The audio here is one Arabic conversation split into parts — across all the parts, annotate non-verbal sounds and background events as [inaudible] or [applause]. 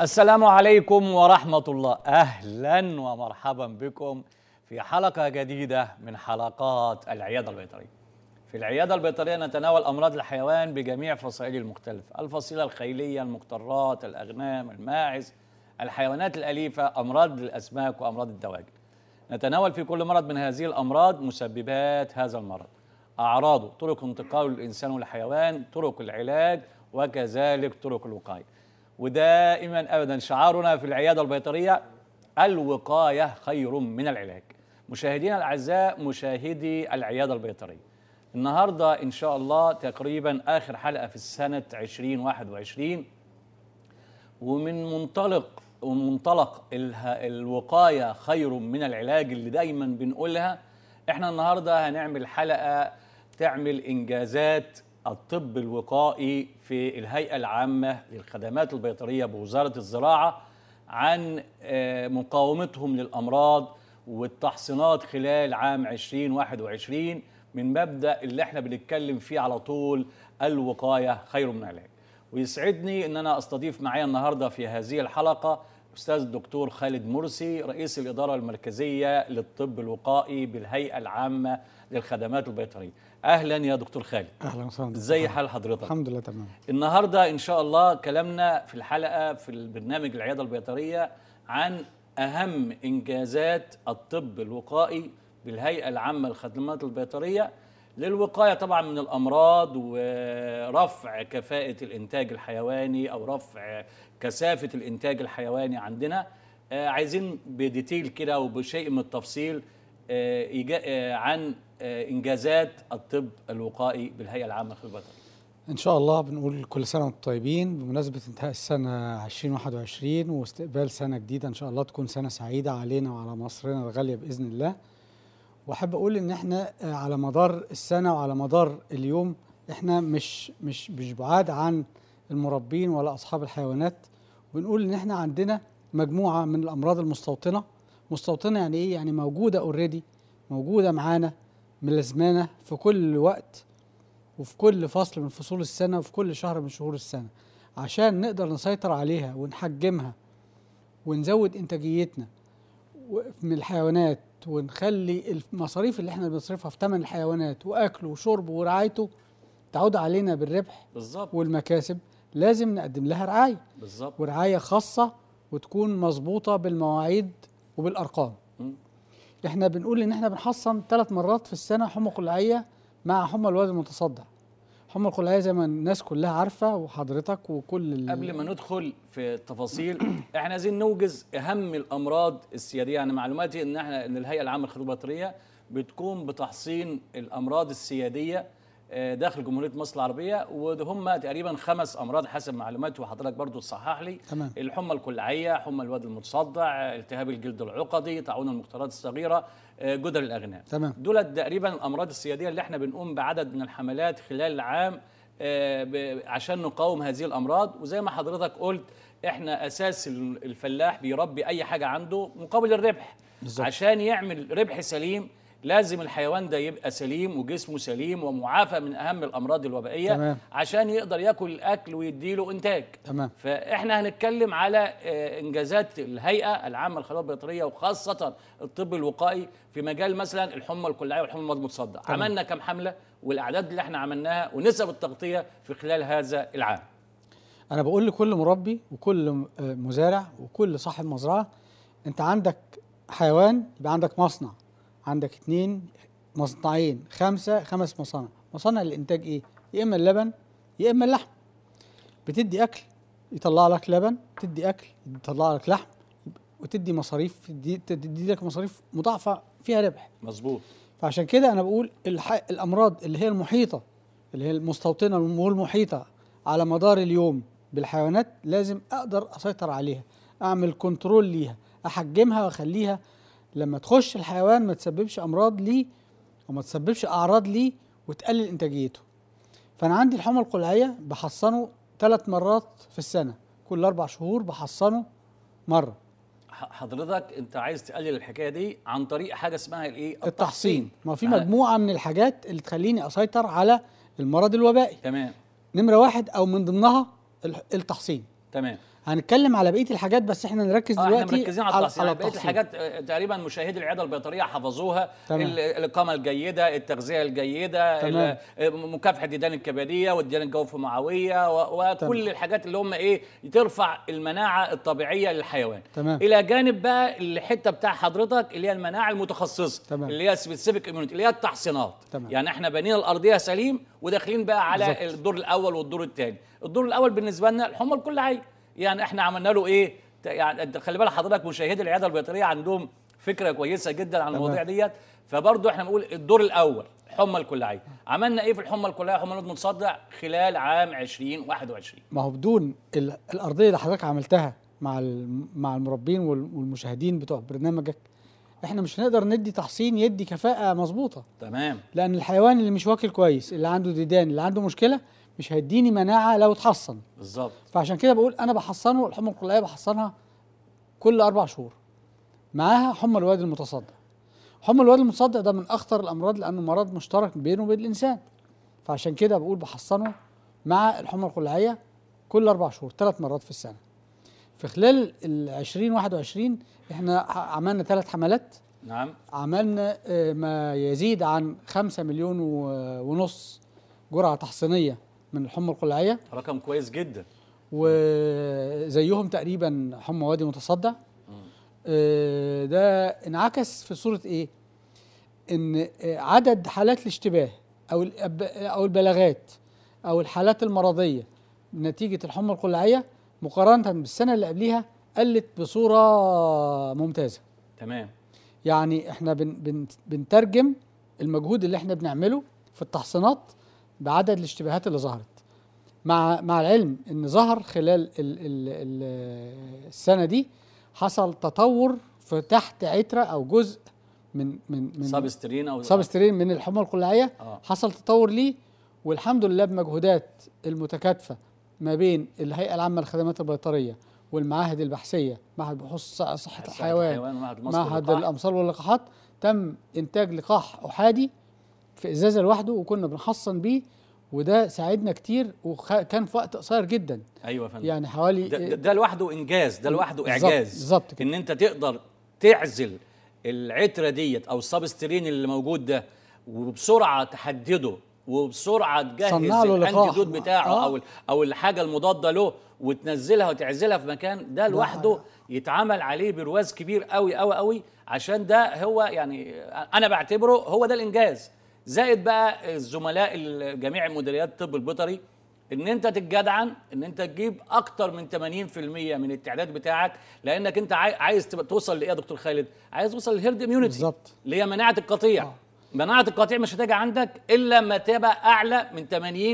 السلام عليكم ورحمة الله أهلا ومرحبا بكم في حلقة جديدة من حلقات العيادة البيطرية في العيادة البيطرية نتناول أمراض الحيوان بجميع فصائله المختلفة الفصيلة الخيلية المقترات الأغنام الماعز الحيوانات الأليفة أمراض الأسماك وأمراض الدواجن نتناول في كل مرض من هذه الأمراض مسببات هذا المرض أعراضه طرق انتقاله للإنسان والحيوان طرق العلاج وكذلك طرق الوقاية ودائما ابدا شعارنا في العياده البيطريه الوقايه خير من العلاج. مشاهدينا الاعزاء مشاهدي العياده البيطريه. النهارده ان شاء الله تقريبا اخر حلقه في السنه 2021 ومن منطلق ومنطلق الوقايه خير من العلاج اللي دايما بنقولها احنا النهارده هنعمل حلقه تعمل انجازات الطب الوقائي في الهيئة العامة للخدمات البيطرية بوزارة الزراعة عن آه، مقاومتهم للأمراض والتحصينات خلال عام 2021 من مبدأ اللي احنا بنتكلم فيه على طول الوقاية خير من العلاج ويسعدني ان انا استضيف معايا النهارده في هذه الحلقه الاستاذ الدكتور خالد مرسي رئيس الاداره المركزيه للطب الوقائي بالهيئه العامه للخدمات البيطريه اهلا يا دكتور خالد اهلا وسهلا ازي حال حضرتك الحمد لله تمام النهارده ان شاء الله كلامنا في الحلقه في البرنامج العياده البيطريه عن اهم انجازات الطب الوقائي بالهيئه العامه للخدمات البيطريه للوقايه طبعا من الامراض ورفع كفاءه الانتاج الحيواني او رفع كثافه الانتاج الحيواني عندنا آه، عايزين بديتيل كده وبشيء من التفصيل آه، آه، عن آه، انجازات الطب الوقائي بالهيئه العامه في البطل ان شاء الله بنقول كل سنه وانتم طيبين بمناسبه انتهاء السنه 2021 واستقبال سنه جديده ان شاء الله تكون سنه سعيده علينا وعلى مصرنا الغاليه باذن الله واحب اقول ان احنا آه، على مدار السنه وعلى مدار اليوم احنا مش مش مش بعاد عن المربين ولا اصحاب الحيوانات بنقول ان احنا عندنا مجموعه من الامراض المستوطنه مستوطنه يعني ايه يعني موجوده اوريدي موجوده معانا ملزمانة في كل وقت وفي كل فصل من فصول السنة وفي كل شهر من شهور السنة عشان نقدر نسيطر عليها ونحجمها ونزود إنتاجيتنا من الحيوانات ونخلي المصاريف اللي احنا بنصرفها في ثمن الحيوانات واكله وشربه ورعايته تعود علينا بالربح بالظبط والمكاسب لازم نقدم لها رعايه بالظبط ورعايه خاصه وتكون مظبوطه بالمواعيد وبالارقام احنا بنقول ان احنا بنحصن ثلاث مرات في السنه حمى قلعيه مع حمى الوادي المتصدع حمى القلعيه زي ما الناس كلها عارفه وحضرتك وكل قبل ما ندخل في التفاصيل احنا عايزين نوجز اهم الامراض السياديه يعني معلوماتي ان احنا ان الهيئه العامه للخدمات البطريه بتقوم بتحصين الامراض السياديه آه، داخل جمهوريه مصر العربيه وهم تقريبا خمس امراض حسب معلوماتي وحضرتك برضو تصحح لي تمام. الحمى الكلعيه حمى الواد المتصدع التهاب الجلد العقدي طاعون المقطرات الصغيره آه، جدر الاغنام تمام دول تقريبا الامراض السياديه اللي احنا بنقوم بعدد من الحملات خلال العام آه، عشان نقاوم هذه الامراض وزي ما حضرتك قلت احنا اساس الفلاح بيربي اي حاجه عنده مقابل الربح بالزبط. عشان يعمل ربح سليم لازم الحيوان ده يبقى سليم وجسمه سليم ومعافى من اهم الامراض الوبائيه تمام. عشان يقدر ياكل الاكل ويديله انتاج تمام. فاحنا هنتكلم على آه، انجازات الهيئه العامه للخدمات البيطريه وخاصه الطب الوقائي في مجال مثلا الحمى الكلعيه والحمى المضاد المتصدع عملنا كم حمله والاعداد اللي احنا عملناها ونسب التغطيه في خلال هذا العام انا بقول لكل مربي وكل آه، مزارع وكل صاحب مزرعه انت عندك حيوان يبقى عندك مصنع عندك اثنين مصنعين خمسة خمس مصانع مصانع الإنتاج إيه؟ يا إما اللبن يا إما اللحم بتدي أكل يطلع لك لبن تدي أكل يطلع لك لحم وتدي مصاريف تدي, لك مصاريف مضاعفة فيها ربح مظبوط فعشان كده أنا بقول الأمراض اللي هي المحيطة اللي هي المستوطنة والمحيطة على مدار اليوم بالحيوانات لازم أقدر أسيطر عليها أعمل كنترول ليها أحجمها وأخليها لما تخش الحيوان ما تسببش امراض ليه وما تسببش اعراض ليه وتقلل انتاجيته فانا عندي الحمى القلعيه بحصنه ثلاث مرات في السنه كل اربع شهور بحصنه مره حضرتك انت عايز تقلل الحكايه دي عن طريق حاجه اسمها الايه التحصين, التحصين. ما في آه. مجموعه من الحاجات اللي تخليني اسيطر على المرض الوبائي تمام نمره واحد او من ضمنها التحصين تمام هنتكلم على بقيه الحاجات بس احنا نركز آه دلوقتي احنا مركزين على على بقيه الحاجات آه، تقريبا مشاهدي العياده البيطريه حفظوها الاقامه الجيده التغذيه الجيده آه، مكافحه ديدان الكبديه والديدان الجوف معويه وكل الحاجات اللي هم ايه ترفع المناعه الطبيعيه للحيوان تمام. الى جانب بقى الحته بتاع حضرتك اللي هي المناعه المتخصصه تمام. اللي هي سبيسيفيك اميونيتي اللي هي التحصينات تمام. يعني احنا بنينا الارضيه سليم وداخلين بقى على بالزبط. الدور الاول والدور الثاني الدور الاول بالنسبه لنا الحمى الكل عايش يعني احنا عملنا له ايه يعني خلي بالك حضرتك مشاهدي العياده البيطريه عندهم فكره كويسه جدا عن المواضيع ديت فبرضه احنا بنقول الدور الاول حمى الكليه عملنا ايه في الحمى الكليه حمى الواد متصدع خلال عام 2021 ما هو بدون الارضيه اللي حضرتك عملتها مع مع المربين والمشاهدين بتوع برنامجك احنا مش هنقدر ندي تحصين يدي كفاءه مظبوطه تمام لان الحيوان اللي مش واكل كويس اللي عنده ديدان اللي عنده مشكله مش هيديني مناعه لو اتحصن بالظبط فعشان كده بقول انا بحصنه الحمى القلعيه بحصنها كل اربع شهور معاها حمى الواد المتصدع حمى الواد المتصدع ده من اخطر الامراض لانه مرض مشترك بينه وبين الانسان فعشان كده بقول بحصنه مع الحمى القلعيه كل اربع شهور ثلاث مرات في السنه في خلال ال 2021 احنا عملنا ثلاث حملات نعم عملنا آه، ما يزيد عن 5 مليون آه، ونص جرعه تحصينيه من الحمى القلعيه رقم كويس جدا وزيهم تقريبا حمى وادي متصدع آه، ده انعكس في صوره ايه ان آه، عدد حالات الاشتباه او او البلاغات او الحالات المرضيه نتيجه الحمى القلعيه مقارنه بالسنه اللي قبليها قلت بصوره ممتازه تمام يعني احنا بن بن بنترجم المجهود اللي احنا بنعمله في التحصينات بعدد الاشتباهات اللي ظهرت مع مع العلم ان ظهر خلال الـ الـ الـ السنه دي حصل تطور في تحت عتره او جزء من من من سابسترين او سابسترين من الحمى القلاعيه آه. حصل تطور ليه والحمد لله بمجهودات المتكاتفه ما بين الهيئه العامه للخدمات البيطريه والمعاهد البحثيه معهد بحوث صحه الحيوان معهد الامصار واللقاحات تم انتاج لقاح احادي في ازازه لوحده وكنا بنحصن بيه وده ساعدنا كتير وكان في وقت قصير جدا ايوه يا فندم يعني حوالي ده, ده لوحده انجاز ده لوحده اعجاز بالظبط ان انت تقدر تعزل العتره ديت او السبسترين اللي موجود ده وبسرعه تحدده وبسرعه تجهز الانتيدوت بتاعه آه. او او الحاجه المضاده له وتنزلها وتعزلها في مكان ده لوحده يتعمل عليه برواز كبير قوي قوي قوي عشان ده هو يعني انا بعتبره هو ده الانجاز زائد بقى الزملاء جميع مديريات طب البيطري ان انت تتجدعن ان انت تجيب اكتر من 80% من التعداد بتاعك لانك انت عايز توصل لايه يا دكتور خالد عايز توصل للهيرد اميونتي بالظبط اللي هي مناعه القطيع آه. مناعه القطيع مش هتيجي عندك الا لما تبقى اعلى من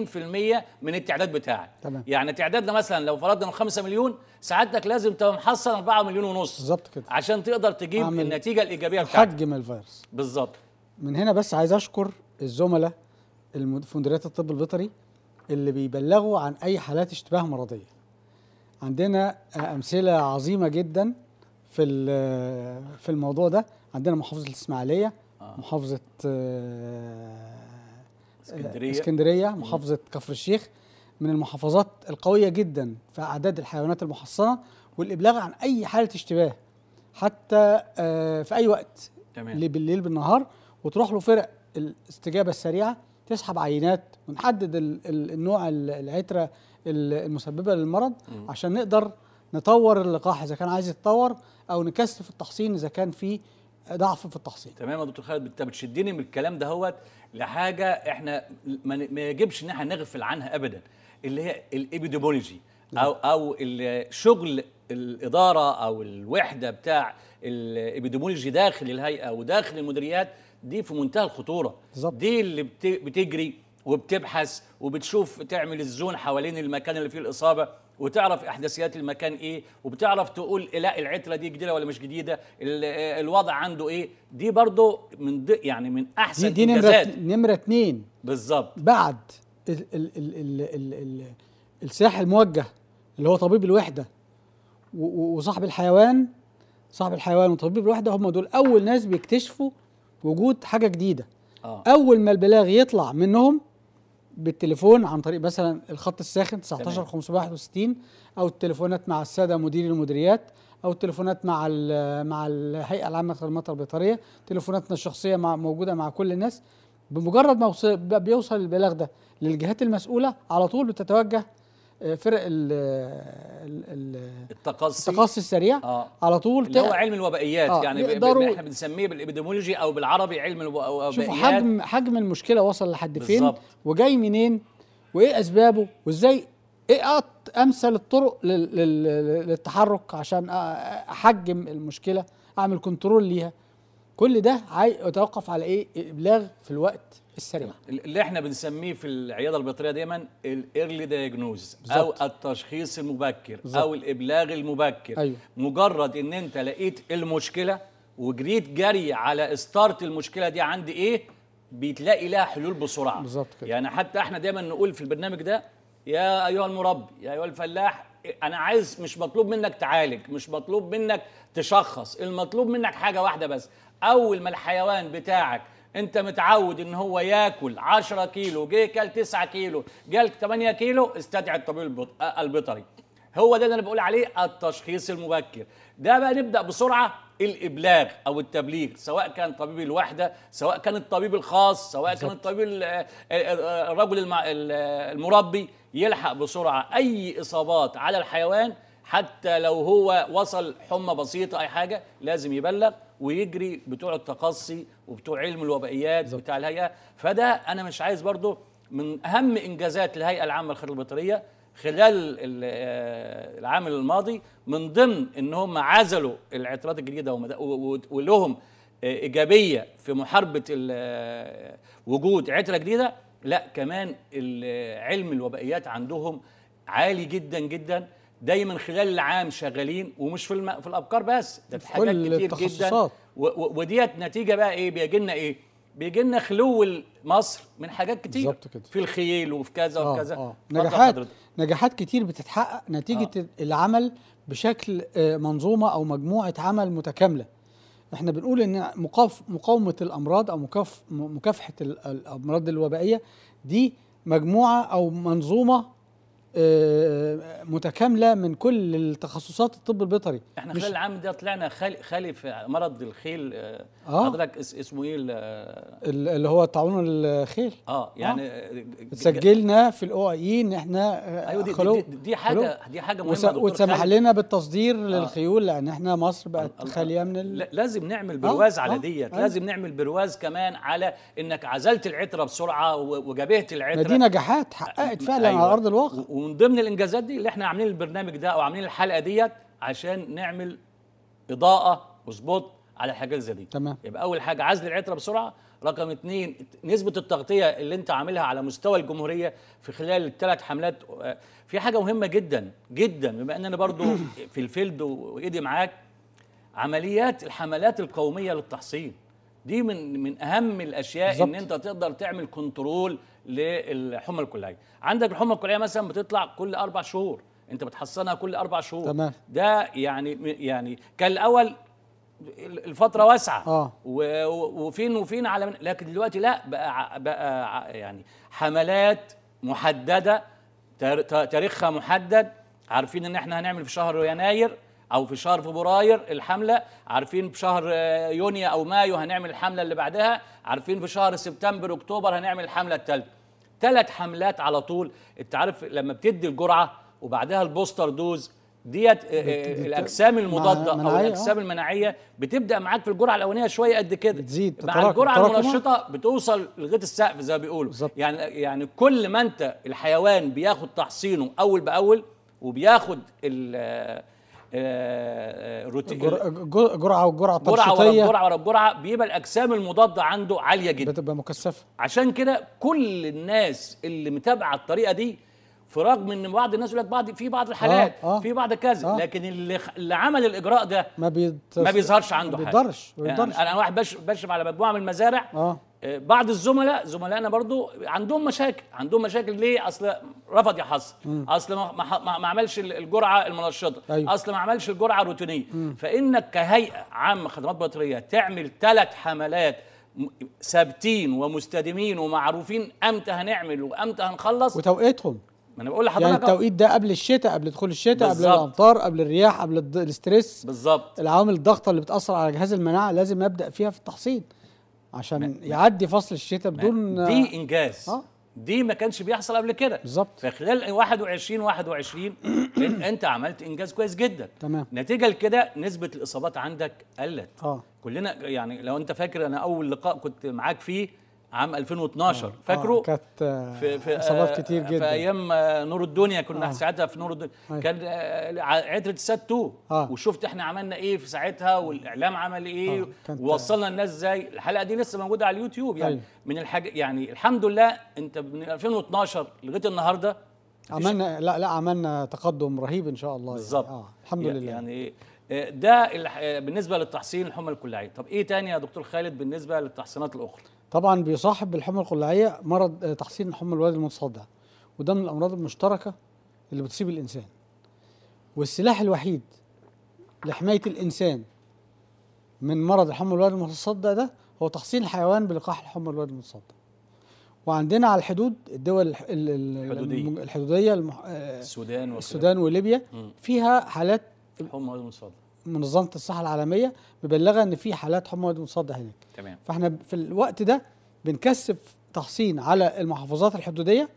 80% من التعداد بتاعك تمام. يعني تعدادنا مثلا لو فرضنا 5 مليون سعادتك لازم تبقى محصل 4 مليون ونص بالظبط كده عشان تقدر تجيب النتيجه الايجابيه بتاعتك حجم الفيروس بالظبط من هنا بس عايز اشكر الزملاء في مديريات الطب البيطري اللي بيبلغوا عن اي حالات اشتباه مرضيه عندنا آه، امثله عظيمه جدا في آه، في الموضوع ده عندنا محافظه الاسماعيليه آه. محافظه اسكندريه اسكندريه محافظه كفر الشيخ من المحافظات القويه جدا في اعداد الحيوانات المحصنه والابلاغ عن اي حاله اشتباه حتى في اي وقت تمام بالليل بالنهار وتروح له فرق الاستجابه السريعه تسحب عينات ونحدد النوع العتره المسببه للمرض عشان نقدر نطور اللقاح اذا كان عايز يتطور او نكثف التحصين اذا كان في ضعف في التحصين تمام يا دكتور خالد انت بتشدني من الكلام ده هوت لحاجه احنا ما يجبش ان احنا نغفل عنها ابدا اللي هي الابيدوبولوجي نعم. او او الشغل الاداره او الوحده بتاع الابيدوبولوجي داخل الهيئه وداخل المديريات دي في منتهى الخطوره بالظبط دي اللي بتجري وبتبحث وبتشوف تعمل الزون حوالين المكان اللي فيه الاصابه وتعرف احداثيات المكان ايه وبتعرف تقول لا العتله دي جديده ولا مش جديده الوضع عنده ايه دي برضه من دي يعني من احسن دي, دي نمره نمره اتنين بالظبط بعد ال ال ال ال ال ال السلاح الموجه اللي هو طبيب الوحده وصاحب الحيوان صاحب الحيوان وطبيب الوحده هم دول اول ناس بيكتشفوا وجود حاجه جديده آه. اول ما البلاغ يطلع منهم بالتليفون عن طريق مثلا الخط الساخن 19561 او التليفونات مع الساده مديري المديريات او التليفونات مع مع الهيئه العامه للخدمات البيطريه تليفوناتنا الشخصيه مع موجوده مع كل الناس بمجرد ما بيوصل البلاغ ده للجهات المسؤوله على طول بتتوجه فرق ال ال التقصي التقصي السريع آه. على طول اللي هو علم الوبائيات آه. يعني يقدروا احنا بنسميه بالابيديمولوجي او بالعربي علم الوبائيات شوف حجم حجم المشكله وصل لحد فين وجاي منين وايه اسبابه وازاي ايه امثل الطرق للتحرك عشان احجم المشكله اعمل كنترول ليها كل ده يتوقف على ايه ابلاغ في الوقت السريع اللي احنا بنسميه في العياده البيطريه دايما الايرلي دايجنوز او التشخيص المبكر بالزبط. او الابلاغ المبكر أيوه. مجرد ان انت لقيت المشكله وجريت جري على ستارت المشكله دي عند ايه بتلاقي لها حلول بسرعه بالظبط كده يعني حتى احنا دايما نقول في البرنامج ده يا ايها المربي يا ايها الفلاح انا عايز مش مطلوب منك تعالج مش مطلوب منك تشخص المطلوب منك حاجه واحده بس اول ما الحيوان بتاعك انت متعود ان هو ياكل 10 كيلو جه كل 9 كيلو جالك 8 كيلو استدعي الطبيب البيطري هو ده اللي انا بقول عليه التشخيص المبكر ده بقى نبدا بسرعه الابلاغ او التبليغ سواء كان طبيب الوحده سواء كان الطبيب الخاص سواء بالزبط. كان الطبيب الرجل المربي يلحق بسرعه اي اصابات على الحيوان حتى لو هو وصل حمى بسيطه اي حاجه لازم يبلغ ويجري بتوع التقصي وبتوع علم الوبائيات بتاع الهيئه فده انا مش عايز برضه من اهم انجازات الهيئه العامه للخدمه البيطريه خلال آه، العام الماضي من ضمن ان هم عزلوا الاعتراضات الجديده ولهم ايجابيه في محاربه آه، وجود عتره جديده لا كمان علم الوبائيات عندهم عالي جدا جدا دايما خلال العام شغالين ومش في, الم... في الابكار بس ده في حاجات كتير جدا و... و... وديت نتيجه بقى ايه بيجي لنا ايه بيجي لنا خلو مصر من حاجات كتير كده. في الخيل وفي كذا آه وفي كذا آه. نجاحات نجاحات كتير بتتحقق نتيجه آه. العمل بشكل آه، منظومه او مجموعه عمل متكامله احنا بنقول ان مقاف مقاومه الامراض او مكافحه الامراض الوبائيه دي مجموعه او منظومه آه، متكامله من كل التخصصات الطب البيطري احنا خلال العام ده طلعنا خالي, خالي في مرض الخيل آه, آه. حضرتك اسمه ايه اللي هو طاعون الخيل اه, آه. يعني آه سجلنا في الاو اي ان احنا ايوه دي, دي, دي, دي حاجه دي حاجه مهمه وسمح لنا بالتصدير آه للخيول لان احنا مصر بقت خاليه من ال... لازم نعمل برواز آه على آه ديت آه لازم نعمل برواز كمان على انك عزلت العتره بسرعه وجابهت العتره دي نجاحات حققت فعلا أيوة على ارض الواقع ومن ضمن الانجازات دي اللي احنا عاملين البرنامج ده او عاملين الحلقه ديت عشان نعمل اضاءه وسبوت على الحاجات زي دي تمام يبقى اول حاجه عزل العتره بسرعه رقم اثنين نسبه التغطيه اللي انت عاملها على مستوى الجمهوريه في خلال الثلاث حملات في حاجه مهمه جدا جدا بما ان انا برضو [coughs] في الفيلد وايدي معاك عمليات الحملات القوميه للتحصين دي من من اهم الاشياء بالزبط. ان انت تقدر تعمل كنترول للحمى الكليه عندك الحمى الكليه مثلا بتطلع كل اربع شهور انت بتحصنها كل اربع شهور تمام. ده يعني يعني كان الاول الفترة واسعة آه. وفين وفين على من لكن دلوقتي لا بقى, بقى يعني حملات محددة تاريخها محدد عارفين ان احنا هنعمل في شهر يناير او في شهر فبراير الحمله عارفين في شهر آه، يونيو او مايو هنعمل الحمله اللي بعدها عارفين في شهر سبتمبر اكتوبر هنعمل الحمله الثالثه ثلاث حملات على طول انت عارف لما بتدي الجرعه وبعدها البوستر دوز ديت آه، آه، الاجسام المضاده او الاجسام المناعيه بتبدا معاك في الجرعه الاولانيه شويه قد كده بتزيد مع الجرعه المنشطه بتوصل لغايه السقف زي ما بيقولوا يعني يعني كل ما انت الحيوان بياخد تحصينه اول باول وبياخد آه، آه، روتين جرعه وجرعه جرعه ورا جرعه ورا جرعه بيبقى الاجسام المضاده عنده عاليه جدا بتبقى مكثفه عشان كده كل الناس اللي متابعه الطريقه دي في رغم ان بعض الناس يقول لك بعض في بعض الحالات آه آه في بعض كذا آه لكن اللي اللي عمل الاجراء ده ما ما بيظهرش عنده ما حاجه ما بيظهرش يعني انا واحد بشرف على مجموعه من المزارع آه آه، بعض الزملاء زملائنا برضو عندهم مشاكل عندهم مشاكل ليه اصل رفض يحصل اصل ما, ما, ما عملش الجرعه المنشطه أيوه. اصل ما عملش الجرعه الروتينيه فانك كهيئه عامه خدمات بيطريه تعمل ثلاث حملات ثابتين ومستدمين ومعروفين امتى هنعمل وامتى هنخلص وتوقيتهم ما انا بقول لحضرتك يعني التوقيت ده قبل الشتاء قبل دخول الشتاء بالزبط. قبل الامطار قبل الرياح قبل الستريس بالظبط العوامل الضغطه اللي بتاثر على جهاز المناعه لازم ابدا فيها في التحصيل عشان يعدي فصل الشتاء بدون دي آه، انجاز آه؟ دي ما كانش بيحصل قبل كده بالظبط فخلال 21 21 انت عملت انجاز كويس جدا تمام نتيجه لكده نسبه الاصابات عندك قلت اه كلنا يعني لو انت فاكر انا اول لقاء كنت معاك فيه عام 2012 آه. فاكره آه. كانت في آه، في اصابات كتير آه، جدا في ايام نور الدنيا كنا آه. ساعتها في نور الدنيا أيوه. آه. كان عتره السات 2 آه. وشفت احنا عملنا ايه في ساعتها والاعلام عمل ايه آه. ووصلنا الناس ازاي الحلقه دي لسه موجوده على اليوتيوب يعني آه. من الحاجه يعني الحمد لله انت من 2012 لغايه النهارده عملنا لا لا عملنا تقدم رهيب ان شاء الله بالظبط آه، يعني. آه. الحمد لله يعني ده بالنسبه للتحصين الحمى الكليه طب ايه تاني يا دكتور خالد بالنسبه للتحصينات الاخرى طبعا بيصاحب الحمى القلاعيه مرض آه، تحصين حمى الولد المتصدع وده من الامراض المشتركه اللي بتصيب الانسان والسلاح الوحيد لحمايه الانسان من مرض الحمى الولد المتصدع ده هو تحصين الحيوان بلقاح الحمى الولد المتصدع وعندنا على الحدود الدول الحدودية, الحدودية المح... آه، السودان وكدا. السودان وليبيا فيها حالات الحمى الولد المتصدع منظمه الصحه العالميه مبلغه ان في حالات حمى متصدع هناك تمام فاحنا في الوقت ده بنكثف تحصين على المحافظات الحدوديه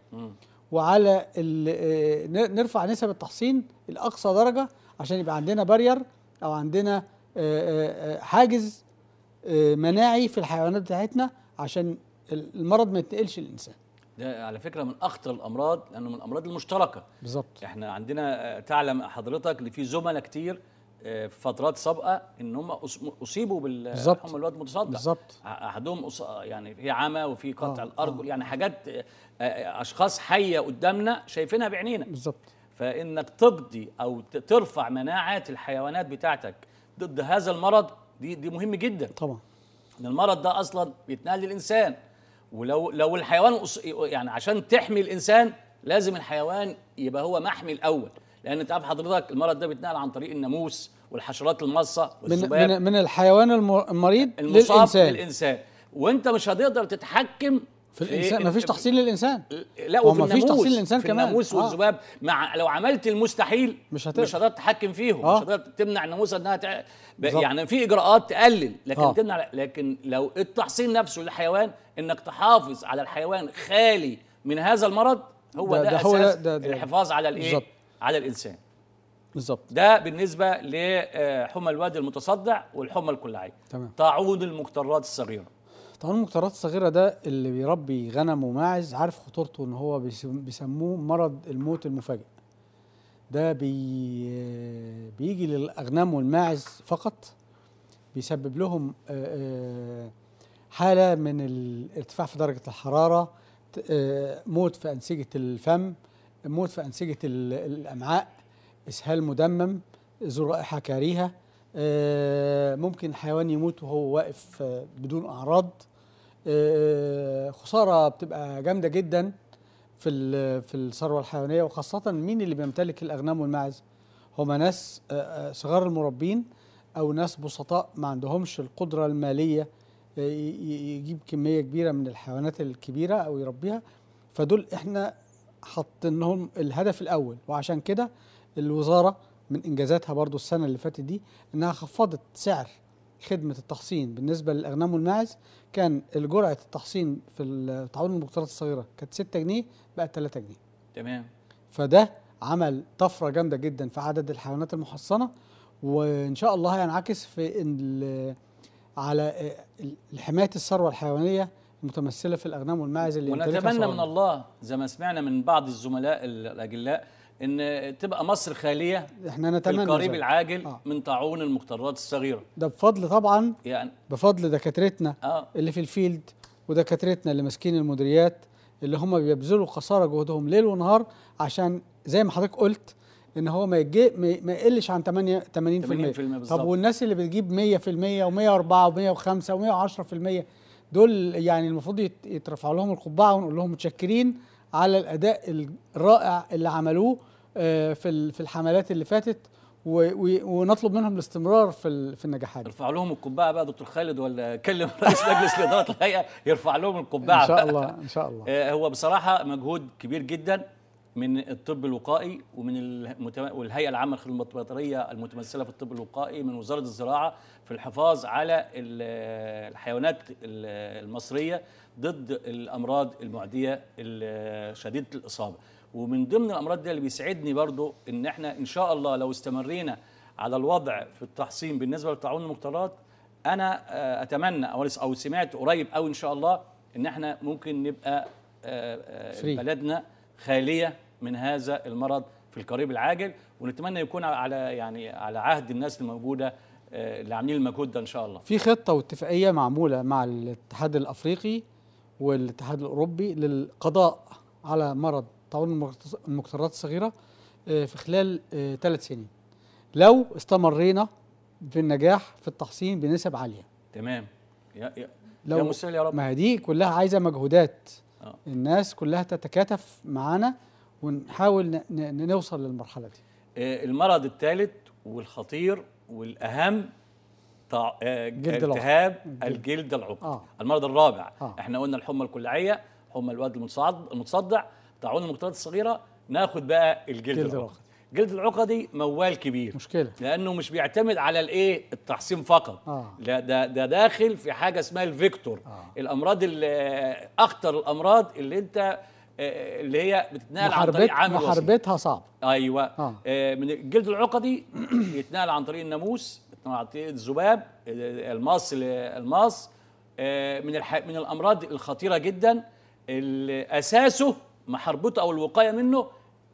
وعلى آه، نرفع نسب التحصين لاقصى درجه عشان يبقى عندنا بارير او عندنا آه، آه، حاجز مناعي في الحيوانات بتاعتنا عشان المرض ما يتنقلش للانسان ده على فكره من اخطر الامراض لانه من الامراض المشتركه بالظبط احنا عندنا تعلم حضرتك ان في زملاء كتير في فترات سابقه ان هم اصيبوا بال هم الواد متصدع بالظبط احدهم يعني في عمى وفي قطع آه. الارجل آه. يعني حاجات آه، آه، اشخاص حيه قدامنا شايفينها بعينينا بالظبط فانك تقضي او ترفع مناعه الحيوانات بتاعتك ضد هذا المرض دي دي مهم جدا طبعا ان المرض ده اصلا بيتنقل للانسان ولو لو الحيوان يعني عشان تحمي الانسان لازم الحيوان يبقى هو محمي الاول لان انت عارف حضرتك المرض ده بيتنقل عن طريق الناموس والحشرات المصه من, من, من الحيوان المريض للانسان للانسان وانت مش هتقدر تتحكم في الانسان مفيش تحصيل للانسان لا وفي الناموس تحصيل للانسان كمان الناموس آه. والذباب آه. لو عملت المستحيل مش هتقدر مش هتقدر تتحكم فيهم آه. مش هتقدر تمنع الناموسه انها تع... يعني في اجراءات تقلل لكن آه. تمنع لكن لو التحصين نفسه للحيوان انك تحافظ على الحيوان خالي من هذا المرض هو ده, ده, ده ده, ده, ده ده الحفاظ على الايه بالظبط على الانسان بالظبط ده بالنسبه لحمى آه، الوادي المتصدع والحمى الكلعيه تمام طاعون المقترات الصغيره طاعون المقترات الصغيره ده اللي بيربي غنم وماعز عارف خطورته ان هو بيسموه مرض الموت المفاجئ ده بي بيجي للاغنام والماعز فقط بيسبب لهم آه، آه، حاله من الارتفاع في درجه الحراره موت في انسجه الفم موت في أنسجة الأمعاء إسهال مدمم ذو رائحة كريهة آه، ممكن حيوان يموت وهو واقف آه، بدون أعراض آه، خسارة بتبقى جامدة جدا في في الثروة الحيوانية وخاصة مين اللي بيمتلك الأغنام والماعز هما ناس صغار المربين أو ناس بسطاء ما عندهمش القدرة المالية يجيب كمية كبيرة من الحيوانات الكبيرة أو يربيها فدول إحنا حاطينهم الهدف الاول وعشان كده الوزاره من انجازاتها برضو السنه اللي فاتت دي انها خفضت سعر خدمه التحصين بالنسبه للاغنام والماعز كان جرعه التحصين في تعاون المبتدرات الصغيره كانت 6 جنيه بقت 3 جنيه تمام فده عمل طفره جامده جدا في عدد الحيوانات المحصنه وان شاء الله هينعكس في على حمايه الثروه الحيوانيه متمثله في الاغنام والماعز اللي ونتمنى من الله زي ما سمعنا من بعض الزملاء الاجلاء ان تبقى مصر خاليه احنا نتمنى القريب العاجل آه. من طاعون المخدرات الصغيره ده بفضل طبعا يعني بفضل دكاترتنا آه. اللي في الفيلد ودكاترتنا اللي ماسكين المديريات اللي هم بيبذلوا خساره جهدهم ليل ونهار عشان زي ما حضرتك قلت ان هو ما يجي ما يقلش عن 8 80%, 80% بالزبط. طب والناس اللي بتجيب 100% و104 و105 و110% دول يعني المفروض يترفع لهم القبعه ونقول لهم متشكرين على الاداء الرائع اللي عملوه آه، في في الحملات اللي فاتت ونطلب منهم الاستمرار في في النجاحات ارفع لهم القبعه بقى دكتور خالد ولا كلم [laughs] رئيس مجلس الاداره الهيئه يرفع لهم القبعه ان شاء الله ان شاء الله [laughs] آه، هو بصراحه مجهود كبير جدا من الطب الوقائي ومن الهيئه والهيئه العامه الخدمه المتمثله في الطب الوقائي من وزاره الزراعه في الحفاظ على الحيوانات المصريه ضد الامراض المعديه شديده الاصابه ومن ضمن الامراض دي اللي بيسعدني برضو ان احنا ان شاء الله لو استمرينا على الوضع في التحصين بالنسبه للطاعون المختلرات انا آه، اتمنى او او سمعت قريب قوي ان شاء الله ان احنا ممكن نبقى آه، آه، بلدنا خاليه من هذا المرض في القريب العاجل ونتمنى يكون على يعني على عهد الناس الموجوده اللي آه، عاملين المجهود ده ان شاء الله. في خطه واتفاقيه معموله مع الاتحاد الافريقي والاتحاد الاوروبي للقضاء على مرض طاعون المكسرات الصغيره آه، في خلال آه، ثلاث سنين. لو استمرينا في النجاح في التحصين بنسب عاليه. تمام. يا يا لو يا يا رب. ما هي دي كلها عايزه مجهودات. آه. الناس كلها تتكاتف معانا ونحاول نوصل للمرحله دي آه، المرض الثالث والخطير والاهم تع... آه، جلد التهاب الجلد, الجلد العقد آه. المرض الرابع آه. احنا قلنا الحمى الكلعيه حمى الواد المتصدع المتصدع طاعون المكتظات الصغيره ناخد بقى الجلد جلد العقد جلد العقدي موال كبير مشكله لانه مش بيعتمد على الايه التحصين فقط آه. لا ده, ده داخل في حاجه اسمها الفيكتور آه. الامراض آه، اخطر الامراض اللي انت آه، اللي هي بتتنقل عن طريق عامل محاربتها صعب ايوه آه. آه، من الجلد العقدي [clears throat] يتنقل عن طريق الناموس عن طريق الذباب الماس الماس آه، من من الامراض الخطيره جدا اللي اساسه محاربته او الوقايه منه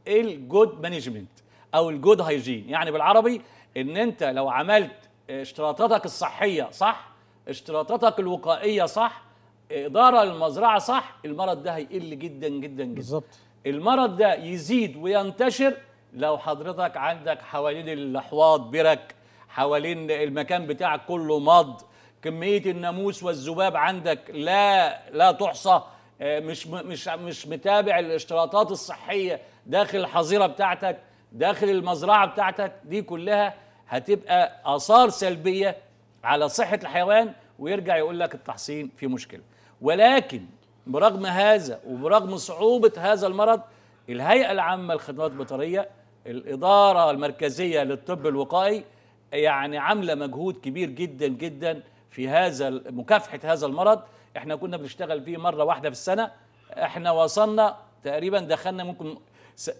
الجود مانجمنت او الجود هايجين يعني بالعربي ان انت لو عملت اشتراطاتك الصحيه صح اشتراطاتك الوقائيه صح اداره المزرعة صح المرض ده هيقل جدا جدا جدا بالظبط المرض ده يزيد وينتشر لو حضرتك عندك حوالين الاحواض برك حوالين المكان بتاعك كله مض كميه الناموس والذباب عندك لا لا تحصى آه، مش مش مش متابع الاشتراطات الصحيه داخل الحظيره بتاعتك داخل المزرعه بتاعتك دي كلها هتبقى اثار سلبيه على صحه الحيوان ويرجع يقول لك التحصين فيه مشكله ولكن برغم هذا وبرغم صعوبة هذا المرض الهيئة العامة للخدمات البيطرية الإدارة المركزية للطب الوقائي يعني عاملة مجهود كبير جدا جدا في هذا مكافحة هذا المرض احنا كنا بنشتغل فيه مرة واحدة في السنة احنا وصلنا تقريبا دخلنا ممكن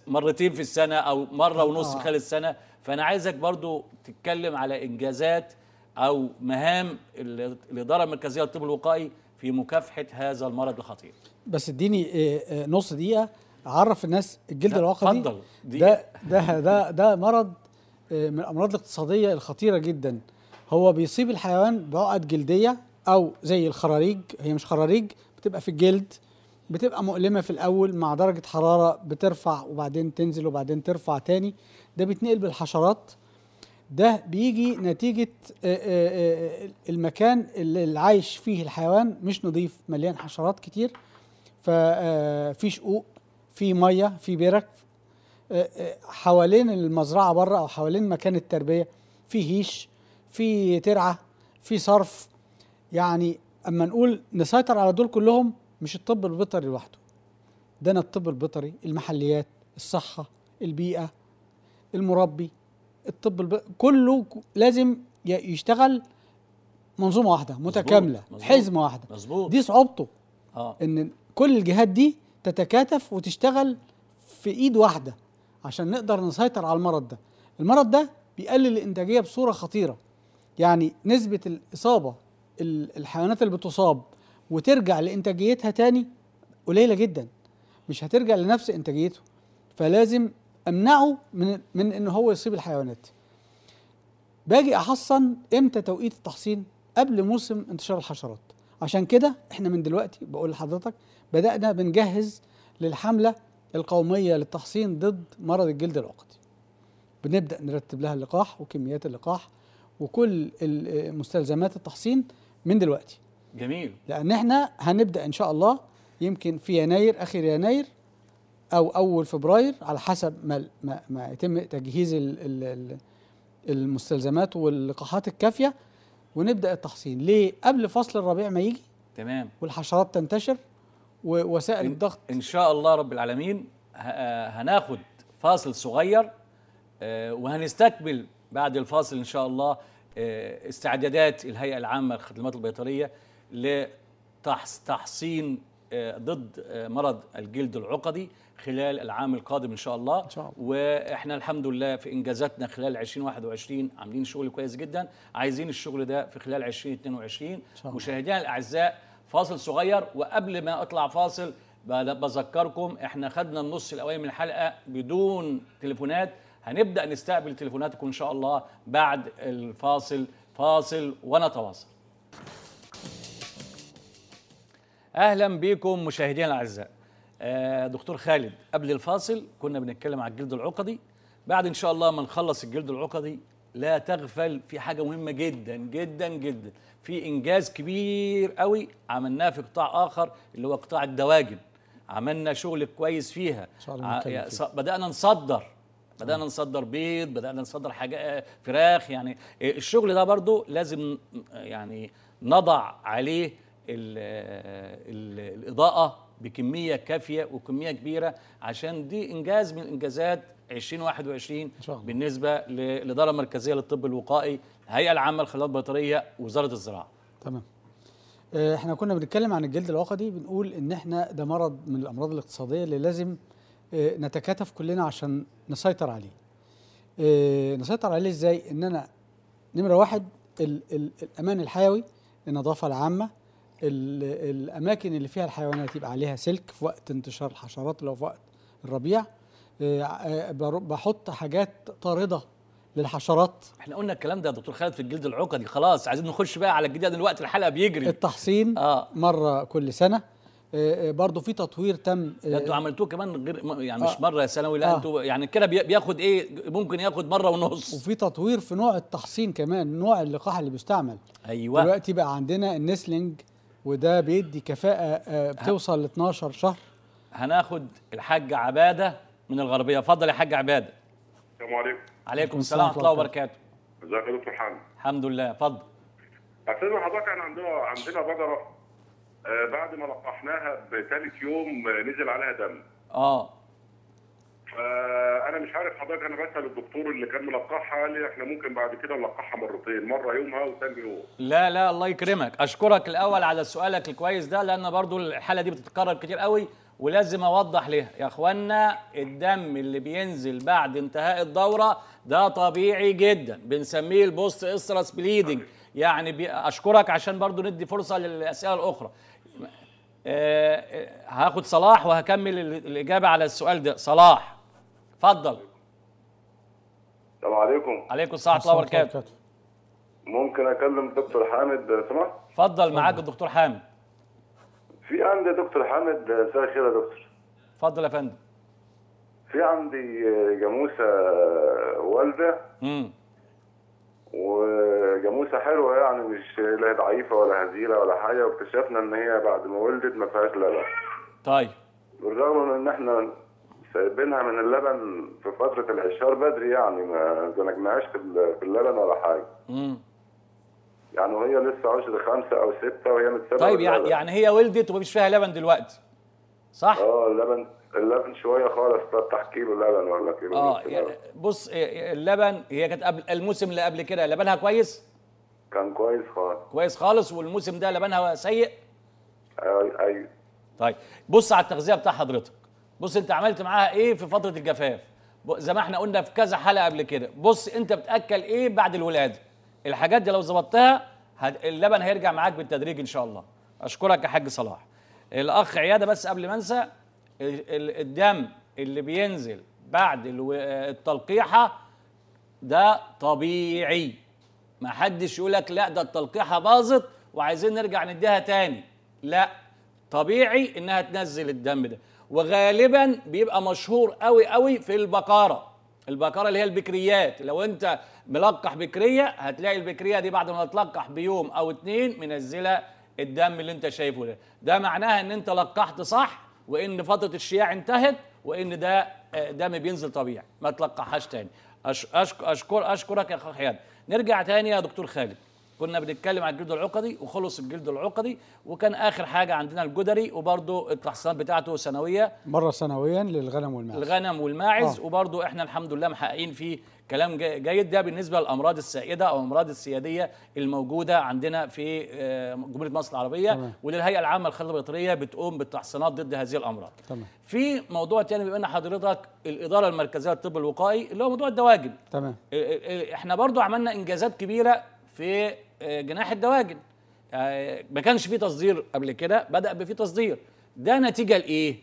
مرتين في السنة أو مرة ونص آه. خلال السنة فأنا عايزك برضو تتكلم على إنجازات أو مهام الإدارة المركزية للطب الوقائي في مكافحه هذا المرض الخطير بس اديني آه، آه، نص دقيقه عرف الناس الجلد العقدي ده ده ده ده مرض آه، من الامراض الاقتصاديه الخطيره جدا هو بيصيب الحيوان بعقد جلديه او زي الخراريج هي مش خراريج بتبقى في الجلد بتبقى مؤلمه في الاول مع درجه حراره بترفع وبعدين تنزل وبعدين ترفع تاني ده بيتنقل بالحشرات ده بيجي نتيجة آه، آه، آه، المكان اللي عايش فيه الحيوان مش نظيف مليان حشرات كتير ففي شقوق في مية في برك حوالين المزرعة بره أو حوالين مكان التربية في هيش في ترعة في صرف يعني أما نقول نسيطر على دول كلهم مش الطب البيطري لوحده ده أنا الطب البيطري المحليات الصحة البيئة المربي الطب الب... كله لازم يشتغل منظومه واحده متكامله مزبوط. حزمه واحده مزبوط. دي صعوبته آه. ان كل الجهات دي تتكاتف وتشتغل في ايد واحده عشان نقدر نسيطر على المرض ده المرض ده بيقلل الانتاجيه بصوره خطيره يعني نسبه الاصابه الحيوانات اللي بتصاب وترجع لانتاجيتها تاني قليله جدا مش هترجع لنفس انتاجيته فلازم امنعه من من ان هو يصيب الحيوانات باجي احصن امتى توقيت التحصين قبل موسم انتشار الحشرات عشان كده احنا من دلوقتي بقول لحضرتك بدانا بنجهز للحمله القوميه للتحصين ضد مرض الجلد العقدي بنبدا نرتب لها اللقاح وكميات اللقاح وكل مستلزمات التحصين من دلوقتي جميل لان احنا هنبدا ان شاء الله يمكن في يناير اخر يناير او اول فبراير على حسب ما ما, ما يتم تجهيز المستلزمات واللقاحات الكافيه ونبدا التحصين ليه قبل فصل الربيع ما يجي تمام والحشرات تنتشر ووسائل الضغط ان شاء الله رب العالمين آه، هناخد فاصل صغير آه، وهنستكمل بعد الفاصل ان شاء الله آه، استعدادات الهيئه العامه للخدمات البيطريه لتحصين آه، ضد آه، مرض الجلد العقدي خلال العام القادم ان شاء الله, إن شاء الله. واحنا الحمد لله في انجازاتنا خلال 2021 عاملين شغل كويس جدا عايزين الشغل ده في خلال 2022 مشاهدينا الاعزاء فاصل صغير وقبل ما اطلع فاصل بذكركم احنا خدنا النص الاولاني من الحلقه بدون تليفونات هنبدا نستقبل تليفوناتكم ان شاء الله بعد الفاصل فاصل ونتواصل اهلا بكم مشاهدينا الاعزاء آه، دكتور خالد قبل الفاصل كنا بنتكلم على الجلد العقدي بعد ان شاء الله ما نخلص الجلد العقدي لا تغفل في حاجه مهمه جدا جدا جدا في انجاز كبير قوي عملناه في قطاع اخر اللي هو قطاع الدواجن عملنا شغل كويس فيها إن شاء الله آه، بدانا نصدر بدانا نصدر بيض بدانا نصدر حاجه آه، فراخ يعني الشغل ده برضو لازم يعني نضع عليه ال ال الاضاءه بكميه كافيه وكميه كبيره عشان دي انجاز من انجازات 2021 بالنسبه للاداره المركزيه للطب الوقائي الهيئه العامه للخلايا البيطريه وزاره الزراعه تمام آه، احنا كنا بنتكلم عن الجلد العقدي بنقول ان احنا ده مرض من الامراض الاقتصاديه اللي لازم آه، نتكاتف كلنا عشان نسيطر عليه آه، نسيطر عليه ازاي ان انا نمره واحد الامان الحيوي النظافه العامه الاماكن اللي فيها الحيوانات يبقى عليها سلك في وقت انتشار الحشرات لو في وقت الربيع آه، آه، بحط حاجات طارده للحشرات احنا قلنا الكلام ده يا دكتور خالد في الجلد العقدي خلاص عايزين نخش بقى على الجديد دلوقتي الحلقه بيجري التحصين آه. مره كل سنه آه، برضه في تطوير تم ده انتوا عملتوه كمان غير يعني آه مش مره ثانوي لا آه انتوا يعني كده بياخد ايه ممكن ياخد مره ونص وفي تطوير في نوع التحصين كمان نوع اللقاح اللي بيستعمل ايوه دلوقتي بقى عندنا النسلنج وده بيدي كفاءه آه، بتوصل ل 12 شهر هناخد الحاج عباده من الغربيه اتفضل يا حاج عباده السلام عليكم عليكم السلام ورحمه الله وبركاته ازيك يا دكتور حامد الحمد لله اتفضل استاذ حضرتك احنا عندنا عندنا بقره آه، بعد ما لقحناها بثالث يوم آه، نزل عليها دم اه انا مش عارف حضرتك انا بسال الدكتور اللي كان ملقحها قال لي احنا ممكن بعد كده نلقحها مرتين مره يومها وثاني يوم لا لا الله يكرمك اشكرك الاول على سؤالك الكويس ده لان برضو الحاله دي بتتكرر كتير قوي ولازم اوضح ليها يا اخوانا الدم اللي بينزل بعد انتهاء الدوره ده طبيعي جدا بنسميه البوست استرس بليدنج يعني بي... اشكرك عشان برضو ندي فرصه للاسئله الاخرى أه, آه، هاخد صلاح وهكمل الاجابه على السؤال ده صلاح اتفضل السلام عليكم عليكم السلام ورحمه الله وبركاته ممكن اكلم دكتور حامد لو اتفضل معاك الدكتور حامد في عندي دكتور حامد مساء الخير يا دكتور اتفضل يا فندم في عندي جاموسه والده امم وجاموسه حلوه يعني مش لا ضعيفه ولا هزيله ولا حاجه واكتشفنا ان هي بعد ما ولدت ما فيهاش لا طيب بالرغم من ان احنا سايبينها من اللبن في فتره العشار بدري يعني ما زنجناهاش في اللبن ولا حاجه امم يعني وهي لسه عشر خمسة أو ستة وهي متسابة طيب يعني يعني هي ولدت ومش فيها لبن دلوقتي صح؟ اه اللبن اللبن شويه خالص تحكي كيلو لبن ولا كيلو اه يعني بص آه، آه، اللبن هي كانت قبل الموسم اللي قبل كده لبنها كويس؟ كان كويس خالص كويس خالص والموسم ده لبنها سيء؟ ايوه ايوه طيب بص على التغذيه بتاع حضرتك بص انت عملت معاها ايه في فتره الجفاف زي ما احنا قلنا في كذا حلقه قبل كده بص انت بتاكل ايه بعد الولاده الحاجات دي لو ظبطتها اللبن هيرجع معاك بالتدريج ان شاء الله اشكرك يا حاج صلاح الاخ عياده بس قبل ما انسى الدم اللي بينزل بعد التلقيحه ده طبيعي ما حدش يقول لك لا ده التلقيحه باظت وعايزين نرجع نديها تاني لا طبيعي انها تنزل الدم ده وغالبا بيبقى مشهور قوي قوي في البقاره البقره اللي هي البكريات لو انت ملقح بكريه هتلاقي البكريه دي بعد ما تلقح بيوم او اتنين منزله الدم اللي انت شايفه ده ده معناها ان انت لقحت صح وان فتره الشياع انتهت وان ده آه، دم بينزل طبيعي ما تلقحهاش تاني أشكر, اشكر اشكرك يا اخ حياد نرجع تاني يا دكتور خالد كنا بنتكلم على الجلد العقدي وخلص الجلد العقدي وكان اخر حاجه عندنا الجدري وبرده التحصينات بتاعته سنويه مره سنويا للغنم والماعز الغنم والماعز آه. وبرده احنا الحمد لله محققين فيه كلام جيد ده بالنسبه للامراض السائده او الامراض السياديه الموجوده عندنا في آه، جمهوريه مصر العربيه تمام. وللهيئه العامه للخدمه البيطريه بتقوم بالتحصينات ضد هذه الامراض تمام. في موضوع تاني بما ان حضرتك الاداره المركزيه للطب الوقائي اللي هو موضوع الدواجن تمام آه، آه، احنا برضو عملنا انجازات كبيره في جناح الدواجن آه، ما كانش في تصدير قبل كده بدا في تصدير ده نتيجه لايه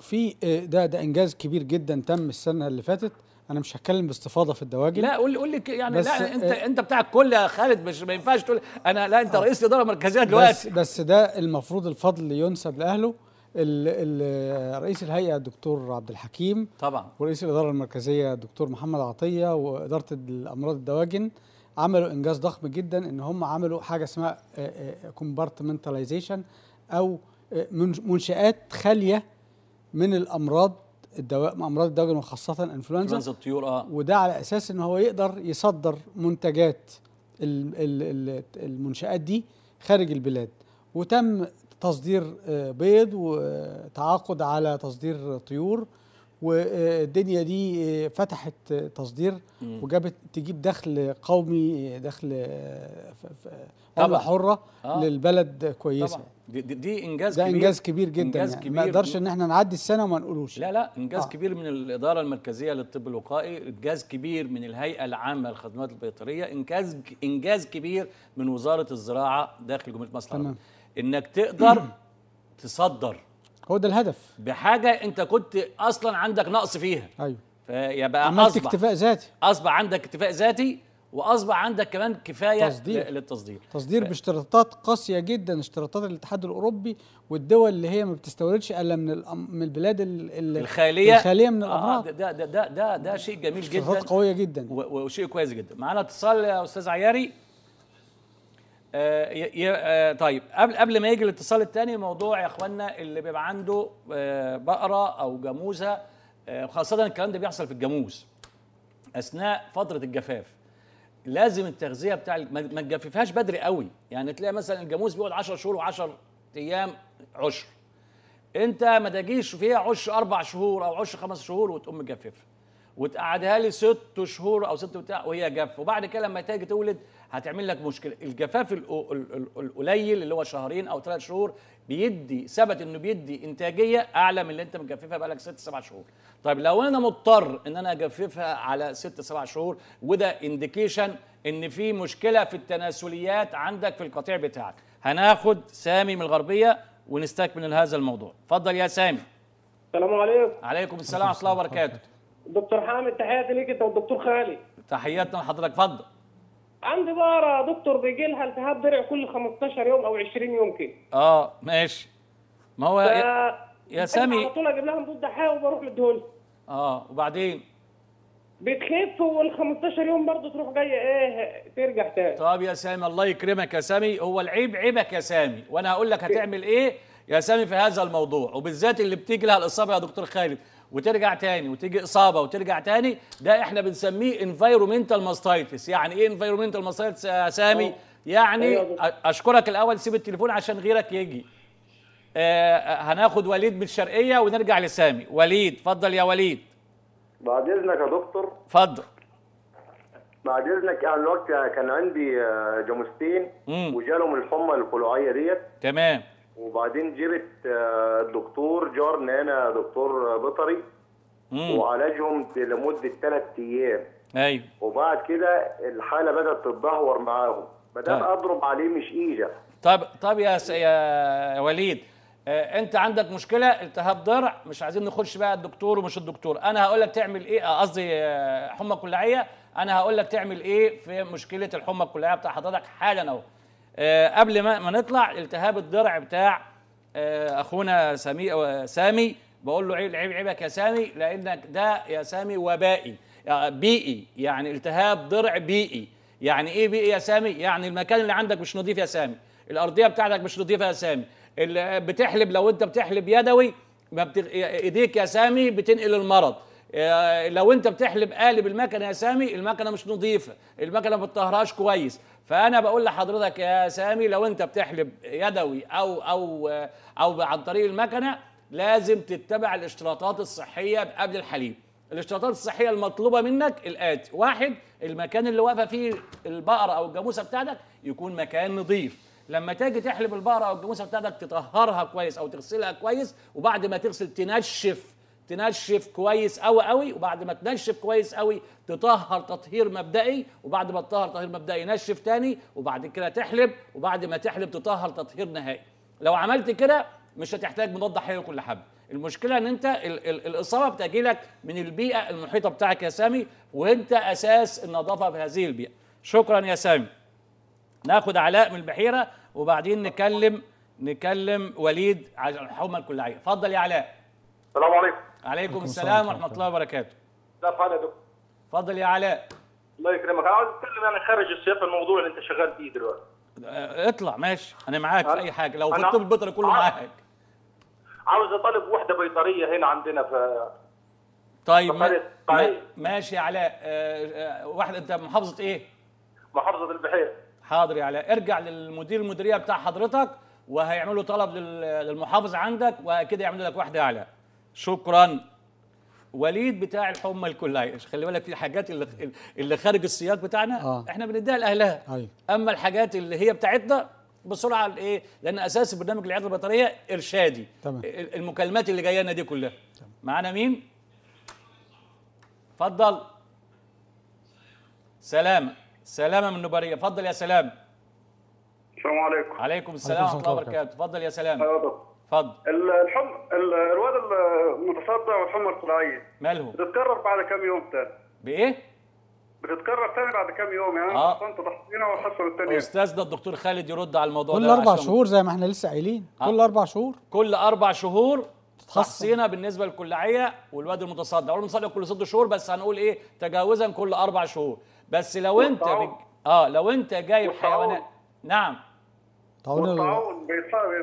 في آه، ده ده انجاز كبير جدا تم السنه اللي فاتت انا مش هتكلم باستفاضه في الدواجن لا قول قول لي يعني لا آه، انت آه انت بتاع الكل يا خالد مش ما ينفعش تقول انا لا انت آه رئيس الاداره المركزيه دلوقتي بس, بس ده المفروض الفضل ينسب لاهله ال ال رئيس الهيئه الدكتور عبد الحكيم طبعا ورئيس الاداره المركزيه الدكتور محمد عطيه واداره الامراض الدواجن عملوا انجاز ضخم جدا ان هم عملوا حاجه اسمها كومبارتمنتاليزيشن آه، آه، او آه، منشات خاليه من الامراض الدواء امراض الدواجن وخاصه انفلونزا الطيور اه وده على اساس ان هو يقدر يصدر منتجات المنشات دي خارج البلاد وتم تصدير بيض وتعاقد على تصدير طيور والدنيا دي آه، فتحت تصدير وجابت تجيب دخل قومي آه، دخل عمله آه، حره آه. للبلد كويسه طبعا. دي, دي انجاز ده كبير انجاز كبير جدا إنجاز يعني. كبير ما نقدرش ان احنا نعدي السنه وما نقولوش لا لا انجاز آه. كبير من الاداره المركزيه للطب الوقائي انجاز كبير من الهيئه العامه للخدمات البيطريه انجاز انجاز كبير من وزاره الزراعه داخل جمهوريه مصر تمام. انك تقدر تصدر هو ده الهدف بحاجه انت كنت اصلا عندك نقص فيها ايوه فيبقى عملت أصبح اكتفاء ذاتي اصبح عندك اكتفاء ذاتي واصبح عندك كمان كفايه تصدير. للتصدير تصدير ف... باشتراطات قاسيه جدا اشتراطات الاتحاد الاوروبي والدول اللي هي ما بتستوردش الا من الأم... من البلاد ال... ال... الخاليه الخاليه من آه، الامراض آه ده ده ده ده, ده شيء جميل جدا اشتراطات قويه جدا و... وشيء كويس جدا معانا اتصال يا استاذ عياري آه، آه، طيب قبل قبل ما يجي الاتصال الثاني موضوع يا اخوانا اللي بيبقى عنده آه، بقره او جاموزه خاصه الكلام ده بيحصل في الجاموز اثناء فتره الجفاف لازم التغذيه بتاع ما تجففهاش بدري قوي يعني تلاقي مثلا الجاموز بيقعد 10 شهور و10 ايام عشر انت ما تجيش فيها عش اربع شهور او عش خمس شهور وتقوم مجففها وتقعدها لي ست شهور او ست بتاع وهي جف وبعد كده لما تيجي تولد هتعمل لك مشكله الجفاف القليل اللي هو شهرين او ثلاث شهور بيدي ثبت انه بيدي انتاجيه اعلى من اللي انت مجففها بقالك ست سبع شهور طيب لو انا مضطر ان انا اجففها على ست سبع شهور وده انديكيشن ان في مشكله في التناسليات عندك في القطيع بتاعك هناخد سامي من الغربيه ونستكمل هذا الموضوع اتفضل يا سامي السلام عليكم عليكم السلام ورحمه الله وبركاته دكتور حامد تحياتي ليك انت والدكتور خالد تحياتنا لحضرتك اتفضل عندي بقرة يا دكتور بيجي لها التهاب درع كل 15 يوم او 20 يوم كده اه ماشي ما هو ف... يا, يا سامي على طول اجيب لها مضاد حيوي وبروح مديهولها اه وبعدين بتخف وال 15 يوم برضه تروح جايه ايه ترجع تاني طب يا سامي الله يكرمك يا سامي هو العيب عيبك يا سامي وانا هقول لك هتعمل ايه يا سامي في هذا الموضوع وبالذات اللي بتيجي لها الاصابه يا دكتور خالد وترجع تاني وتيجي اصابه وترجع تاني ده احنا بنسميه انفايرومنتال ماستايتس يعني ايه انفايرومنتال ماستايتس يا سامي يعني أيوة اشكرك الاول سيب التليفون عشان غيرك يجي آه, آه، هناخد وليد من الشرقيه ونرجع لسامي وليد اتفضل يا وليد بعد اذنك يا دكتور اتفضل بعد اذنك يعني الوقت كان عندي آه، جاموستين وجالهم الحمى القلوعيه ديت تمام وبعدين جبت آه، الدكتور جارنا انا دكتور بيطري وعالجهم لمده ثلاث ايام ايوه وبعد كده الحاله بدات تتدهور معاهم بدات طيب. اضرب عليه مش ايده طب طب يا س... يا وليد آه، انت عندك مشكله التهاب ضرع مش عايزين نخش بقى الدكتور ومش الدكتور انا هقول لك تعمل ايه آه، قصدي حمى كلعيه انا هقول لك تعمل ايه في مشكله الحمى الكلعيه بتاع حضرتك حالا اهو آه، قبل ما نطلع التهاب الدرع بتاع آه، اخونا سامي سامي بقول له عيب عيب عيبك يا سامي لانك ده يا سامي وبائي آه، بيئي يعني التهاب درع بيئي يعني ايه بيئي يا سامي يعني المكان اللي عندك مش نظيف يا سامي الارضيه بتاعتك مش نظيفه يا سامي اللي بتحلب لو انت بتحلب يدوي ما بتغ... ايديك يا سامي بتنقل المرض لو انت بتحلب قالب المكنه يا سامي المكنه مش نظيفه المكنه ما بتطهرهاش كويس فانا بقول لحضرتك يا سامي لو انت بتحلب يدوي او او او عن طريق المكنه لازم تتبع الاشتراطات الصحيه قبل الحليب الاشتراطات الصحيه المطلوبه منك الاتي واحد المكان اللي واقفه فيه البقره او الجاموسه بتاعتك يكون مكان نظيف لما تيجي تحلب البقره او الجاموسه بتاعتك تطهرها كويس او تغسلها كويس وبعد ما تغسل تنشف تنشف كويس قوي قوي وبعد ما تنشف كويس قوي تطهر تطهير مبدئي وبعد ما تطهر تطهير مبدئي نشف تاني وبعد كده تحلب وبعد ما تحلب تطهر تطهير نهائي لو عملت كده مش هتحتاج مضاد حيوي كل حبه المشكله ان انت ال ال الاصابه بتجيلك من البيئه المحيطه بتاعك يا سامي وانت اساس النظافه في هذه البيئه شكرا يا سامي ناخد علاء من البحيره وبعدين نكلم نكلم وليد عشان الحومه الكليه اتفضل يا علاء السلام عليكم عليكم السلام ورحمه الله وبركاته لا يا دكتور اتفضل يا علاء الله يكرمك انا عاوز اتكلم يعني خارج السياق الموضوع اللي انت شغال فيه دلوقتي آه، اطلع ماشي انا معاك في اي حاجه لو في الطب البيطري كله معاك عاوز اطالب وحده بيطريه هنا عندنا في طيب،, طيب ما... ماشي يا علاء واحدة آه، واحد انت محافظه ايه محافظه البحيره حاضر يا علاء ارجع للمدير المديريه بتاع حضرتك وهيعملوا طلب للمحافظ عندك وكده يعملوا لك واحده يا علاء شكرا وليد بتاع الحمى الكليه خلي بالك في حاجات اللي اللي خارج السياق بتاعنا آه. احنا بنديها لاهلها أيوه. اما الحاجات اللي هي بتاعتنا بسرعه الايه لان اساس برنامج العياده البطاريه ارشادي تمام. المكالمات اللي جايه لنا دي كلها تمام. معانا مين اتفضل سلامه سلامه من نبريه اتفضل يا سلام السلام عليكم عليكم السلام ورحمه الله وبركاته اتفضل يا سلام أيوة. اتفضل الحمى الواد المتصدع والحمى الطلعيه مالهم؟ بتتكرر بعد كام يوم تاني بايه؟ بتتكرر تاني بعد كام يوم يعني اه كنت تحصينها والحصه الثانيه استاذنا الدكتور خالد يرد على الموضوع كل ده كل اربع شهور زي ما احنا لسه قايلين آه. كل اربع شهور كل اربع شهور تحصينا بالنسبه للكلاعيه والواد المتصدع والواد المتصدع كل ست شهور بس هنقول ايه تجاوزا كل اربع شهور بس لو انت بج... اه لو انت جايب حيوانات نعم تعاون والطاعون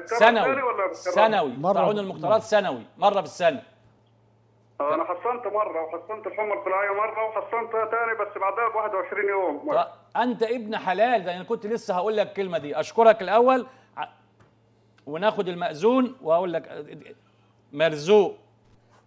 سنوي ولا سنوي تعاون المقترات سنوي مره في السنه آه انا حصنت مره وحصنت الحمر في العيا مره وحصنت تاني بس بعدها ب 21 يوم مرة. انت ابن حلال ده انا كنت لسه هقول لك الكلمه دي اشكرك الاول وناخد المأذون واقول لك مرزوق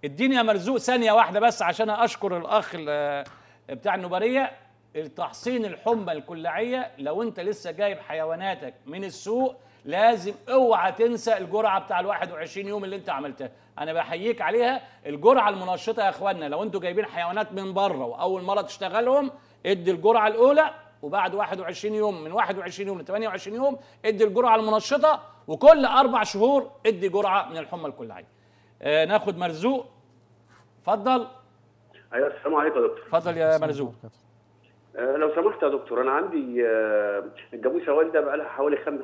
اديني يا مرزوق ثانيه واحده بس عشان اشكر الاخ آه، بتاع النوبريه التحصين الحمى الكلعيه لو انت لسه جايب حيواناتك من السوق لازم اوعى تنسى الجرعه بتاع ال 21 يوم اللي انت عملتها انا بحييك عليها الجرعه المنشطه يا اخوانا لو انتوا جايبين حيوانات من بره واول مره تشتغلهم ادي الجرعه الاولى وبعد 21 يوم من 21 يوم ل 28 يوم ادي الجرعه المنشطه وكل اربع شهور ادي جرعه من الحمى الكلعيه. آه ناخد مرزوق اتفضل ايوه السلام عليكم يا دكتور اتفضل يا مرزوق آه، لو سمحت يا دكتور انا عندي آه، الجاموسه والده بقى لها حوالي خم...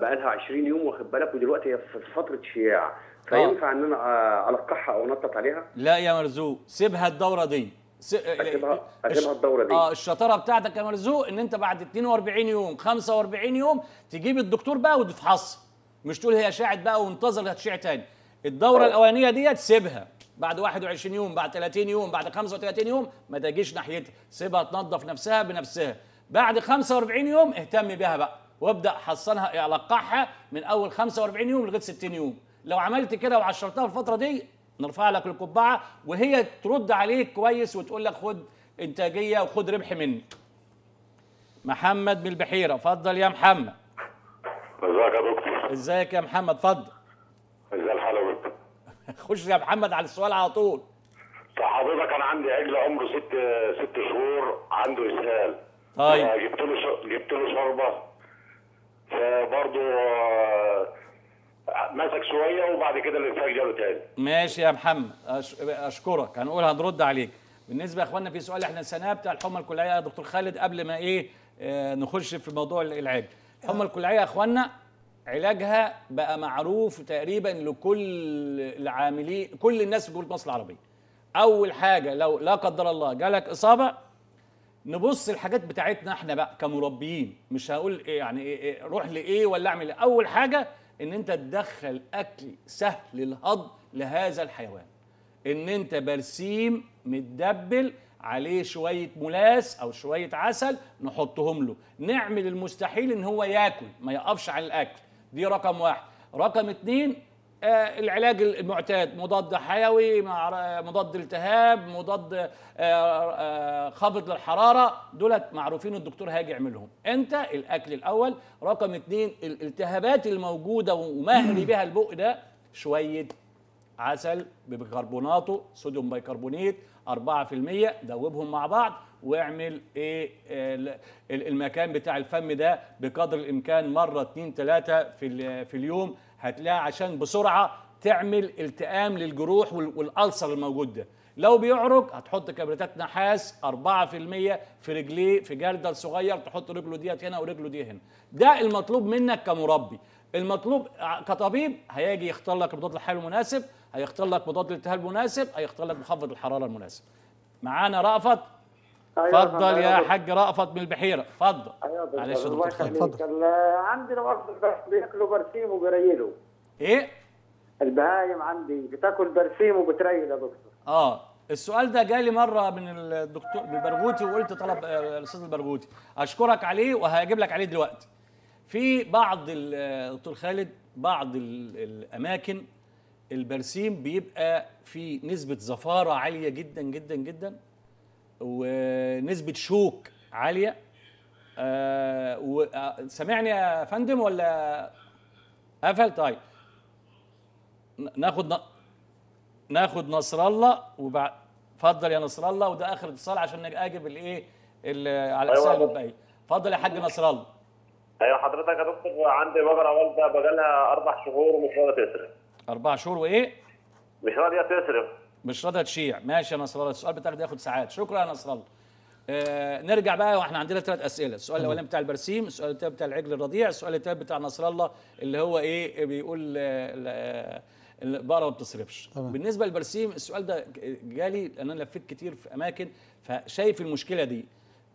بقى لها 20 يوم واخد بالك ودلوقتي هي في فتره شياع فينفع ان انا القحها او انطط عليها؟ لا يا مرزوق سيبها الدوره دي س... آه، اسيبها الدوره دي اه الشطاره بتاعتك يا مرزوق ان انت بعد 42 يوم 45 يوم تجيب الدكتور بقى وتفحصها مش تقول هي شاعت بقى وانتظر هتشيع تاني الدوره أوه. طيب. الاولانيه ديت سيبها بعد 21 يوم بعد 30 يوم بعد 35 يوم ما تجيش ناحيتها سيبها تنظف نفسها بنفسها بعد 45 يوم اهتم بها بقى وابدا حصنها القحها يعني من اول 45 يوم لغايه 60 يوم لو عملت كده وعشرتها في الفتره دي نرفع لك القبعه وهي ترد عليك كويس وتقول لك خد انتاجيه وخد ربح مني محمد من البحيره اتفضل يا محمد ازيك يا دكتور ازيك يا محمد اتفضل [laughs] خش يا محمد على السؤال على طول حضرتك انا عندي عجل عمره ست ست شهور عنده اسهال طيب آه، جبت له ش... جبت له شوربه فبرضه آه، مسك شويه وبعد كده الاسهال جاله تاني ماشي يا محمد أش... اشكرك هنقول هنرد عليك بالنسبه يا اخوانا في سؤال احنا سناه بتاع الحمى الكليه يا دكتور خالد قبل ما ايه آه، نخش في موضوع العجل الحمى الكليه يا اخوانا علاجها بقى معروف تقريبا لكل العاملين كل الناس جوه مصر العربيه اول حاجه لو لا قدر الله جالك اصابه نبص الحاجات بتاعتنا احنا بقى كمربيين مش هقول إيه يعني إيه إيه روح لايه ولا اعمل إيه. اول حاجه ان انت تدخل اكل سهل الهضم لهذا الحيوان ان انت برسيم متدبل عليه شويه ملاس او شويه عسل نحطهم له نعمل المستحيل ان هو ياكل ما يقفش على الاكل دي رقم واحد رقم اتنين آه العلاج المعتاد مضاد حيوي مضاد التهاب مضاد آه آه خافض للحراره دولت معروفين الدكتور هاجي يعملهم انت الاكل الاول رقم اتنين الالتهابات الموجوده ومهري [clears throat] بها البق ده شويه عسل ببيكربوناته صوديوم بيكربونيت 4% دوبهم مع بعض واعمل ايه آه، المكان بتاع الفم ده بقدر الامكان مره اتنين تلاته في في اليوم هتلاقي عشان بسرعه تعمل التئام للجروح والالسر الموجود ده لو بيعرج هتحط كبريتات نحاس 4% في رجليه في جردل صغير تحط رجله ديت هنا ورجله دي هنا ده المطلوب منك كمربي المطلوب آه، كطبيب هيجي يختار لك ربطات الحيوي المناسب هيختار لك مضاد الالتهاب المناسب هيختار لك مخفض الحراره المناسب معانا رأفت اتفضل أيوة يا أيوة. حاج رأفت من البحيره اتفضل أيوة معلش الله يخليك عندنا واحد بياكلوا برسيم وبريلوا ايه البهايم عندي بتاكل برسيم وبتريل يا دكتور اه السؤال ده جالي مره من الدكتور البرغوثي وقلت طلب آه، الاستاذ البرغوثي اشكرك عليه وهجيب لك عليه دلوقتي في بعض آه، دكتور خالد بعض الاماكن البرسيم بيبقى في نسبه زفاره عاليه جدا جدا جدا ونسبه شوك عاليه آه و... آه، سامعني يا فندم ولا قفل طيب ناخد ن... ناخد نصر الله وبعد اتفضل يا نصر الله وده اخر اتصال عشان اجب الايه على الاسئله أيوة الباقيه طيب. اتفضل يا حاج نصر الله ايوه حضرتك يا دكتور عندي بقره والده بقالها اربع شهور ومش راضيه تسرق أربع شهور وإيه؟ مش راضية تسرق مش راضية تشيع ماشي يا نصر الله السؤال بتاعك ده ياخد ساعات شكرا يا نصر الله آه نرجع بقى واحنا عندنا ثلاث اسئله السؤال الاولاني بتاع البرسيم السؤال الثاني بتاع العجل الرضيع السؤال الثالث بتاع نصر الله اللي هو ايه بيقول البقره ما بتصرفش بالنسبه للبرسيم السؤال ده جالي لان انا لفيت كتير في اماكن فشايف المشكله دي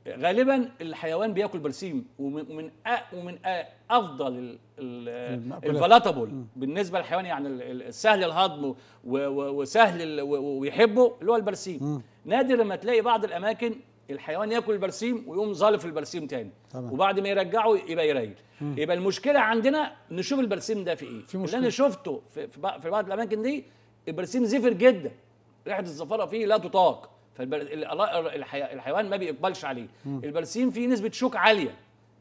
غالبا الحيوان بياكل برسيم ومن أ ومن أ افضل الفلاتابل بالنسبه للحيوان يعني السهل الهضم وسهل ويحبه اللي هو البرسيم نادر لما تلاقي بعض الاماكن الحيوان ياكل البرسيم ويقوم ظالف البرسيم تاني طبعا. وبعد ما يرجعه يبقى يريل يبقى المشكله عندنا نشوف البرسيم ده في ايه في مشكلة. اللي انا شفته في, في بعض الاماكن دي البرسيم زفر جدا ريحه الزفاره فيه لا تطاق الحيوان ما بيقبلش عليه البرسيم فيه نسبه شوك عاليه